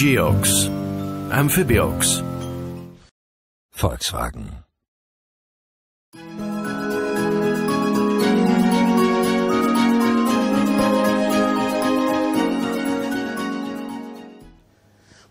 Geox. Amphibiox. Volkswagen.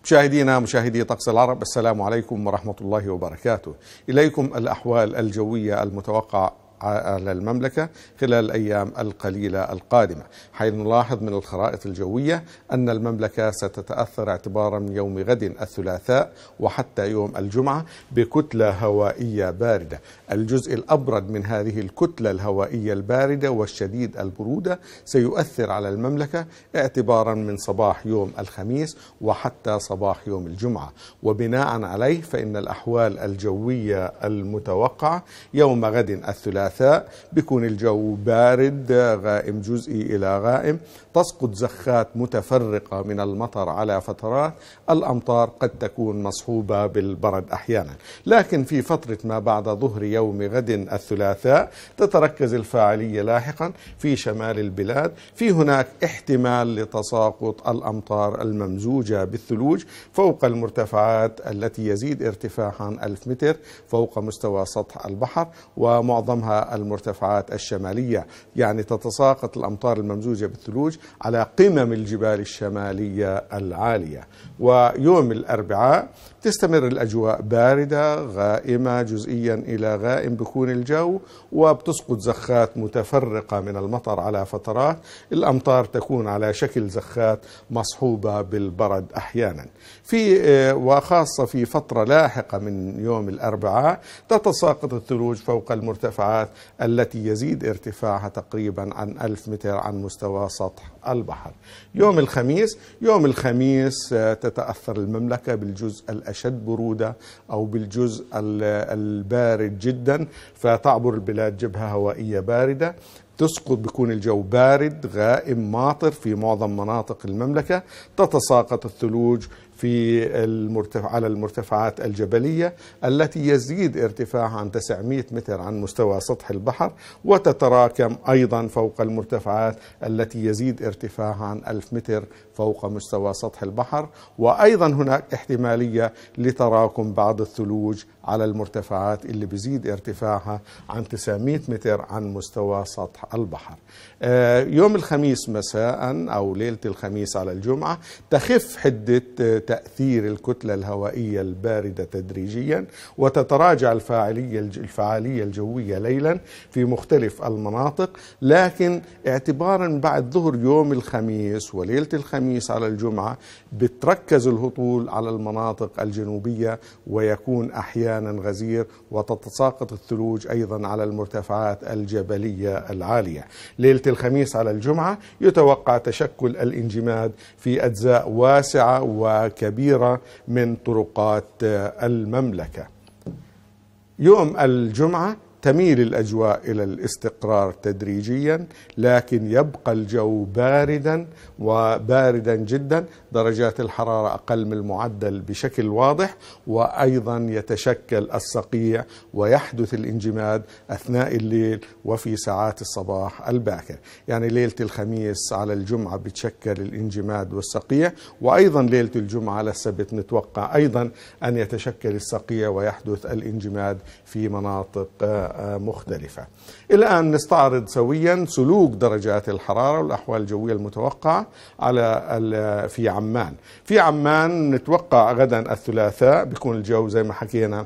مشاهدينا مشاهدي طقس العرب السلام عليكم ورحمة الله وبركاته إليكم الأحوال الجوية المتوقعة على المملكة خلال الأيام القليلة القادمة حيث نلاحظ من الخرائط الجوية أن المملكة ستتأثر اعتبارا من يوم غد الثلاثاء وحتى يوم الجمعة بكتلة هوائية باردة الجزء الأبرد من هذه الكتلة الهوائية الباردة والشديد البرودة سيؤثر على المملكة اعتبارا من صباح يوم الخميس وحتى صباح يوم الجمعة وبناء عليه فإن الأحوال الجوية المتوقعة يوم غد الثلاثاء الثلاثاء بيكون الجو بارد غائم جزئي إلى غائم تسقط زخات متفرقة من المطر على فترات الأمطار قد تكون مصحوبة بالبرد أحيانا لكن في فترة ما بعد ظهر يوم غد الثلاثاء تتركز الفاعلية لاحقا في شمال البلاد في هناك احتمال لتساقط الأمطار الممزوجة بالثلوج فوق المرتفعات التي يزيد ارتفاعها 1000 متر فوق مستوى سطح البحر ومعظمها المرتفعات الشمالية يعني تتساقط الأمطار الممزوجة بالثلوج على قمم الجبال الشمالية العالية ويوم الأربعاء تستمر الأجواء باردة غائمة جزئيا إلى غائم بكون الجو وبتسقط زخات متفرقة من المطر على فترات الأمطار تكون على شكل زخات مصحوبة بالبرد أحيانا في آه، وخاصة في فترة لاحقة من يوم الأربعاء تتساقط الثلوج فوق المرتفعات التي يزيد ارتفاعها تقريبا عن 1000 متر عن مستوى سطح البحر يوم الخميس يوم الخميس آه، تتأثر المملكة بالجزء الأشد برودة أو بالجزء البارد جدا فتعبر البلاد جبهة هوائية باردة تسقط بيكون الجو بارد غائم ماطر في معظم مناطق المملكة تتساقط الثلوج في المرتفع على المرتفعات الجبلية التي يزيد ارتفاعها عن 900 متر عن مستوى سطح البحر وتتراكم أيضا فوق المرتفعات التي يزيد ارتفاعها عن 1000 متر فوق مستوى سطح البحر وأيضا هناك احتمالية لتراكم بعض الثلوج على المرتفعات اللي بيزيد ارتفاعها عن 900 متر عن مستوى سطح البحر آه، يوم الخميس مساء أو ليلة الخميس على الجمعة تخف حدة آه، تأثير الكتلة الهوائية الباردة تدريجيا وتتراجع الفاعلية الفعالية الجوية ليلا في مختلف المناطق لكن اعتبارا بعد ظهر يوم الخميس وليلة الخميس على الجمعة بتركز الهطول على المناطق الجنوبية ويكون أحيانا غزير وتتساقط الثلوج أيضا على المرتفعات الجبلية العالية عالية ليلة الخميس على الجمعة يتوقع تشكل الانجماد في أجزاء واسعة وكبيرة من طرقات المملكة يوم الجمعة تميل الاجواء الى الاستقرار تدريجيا لكن يبقى الجو باردا وباردا جدا درجات الحراره اقل من المعدل بشكل واضح وايضا يتشكل الصقيع ويحدث الانجماد اثناء الليل وفي ساعات الصباح الباكر يعني ليله الخميس على الجمعه بتشكل الانجماد والصقيع وايضا ليله الجمعه على السبت نتوقع ايضا ان يتشكل الصقيع ويحدث الانجماد في مناطق مختلفة الآن نستعرض سويا سلوك درجات الحرارة والأحوال الجوية المتوقعة على في عمان في عمان نتوقع غدا الثلاثاء بيكون الجو زي ما حكينا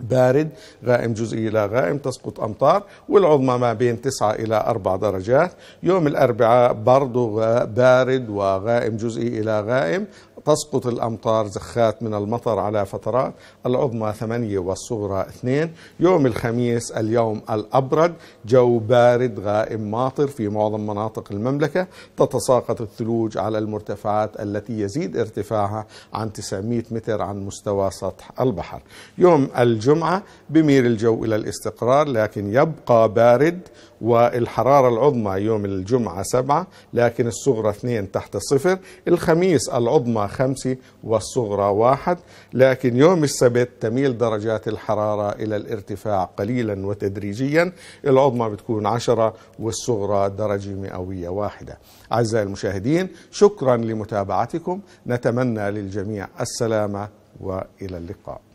بارد غائم جزئي إلى غائم تسقط أمطار والعظمى ما بين 9 إلى 4 درجات يوم الأربعاء برضو بارد وغائم جزئي إلى غائم تسقط الأمطار زخات من المطر على فترات العظمى 8 والصغرى 2 يوم الخميس اليوم الأبرد جو بارد غائم ماطر في معظم مناطق المملكة تتساقط الثلوج على المرتفعات التي يزيد ارتفاعها عن 900 متر عن مستوى سطح البحر يوم الجمعة بميل الجو إلى الاستقرار لكن يبقى بارد والحرارة العظمى يوم الجمعة 7 لكن الصغرى 2 تحت صفر الخميس العظمى خمسة والصغرى واحد لكن يوم السبت تميل درجات الحرارة إلى الارتفاع قليلا وتدريجيا العظمى بتكون عشرة والصغرى درجة مئوية واحدة أعزائي المشاهدين شكرا لمتابعتكم نتمنى للجميع السلامة وإلى اللقاء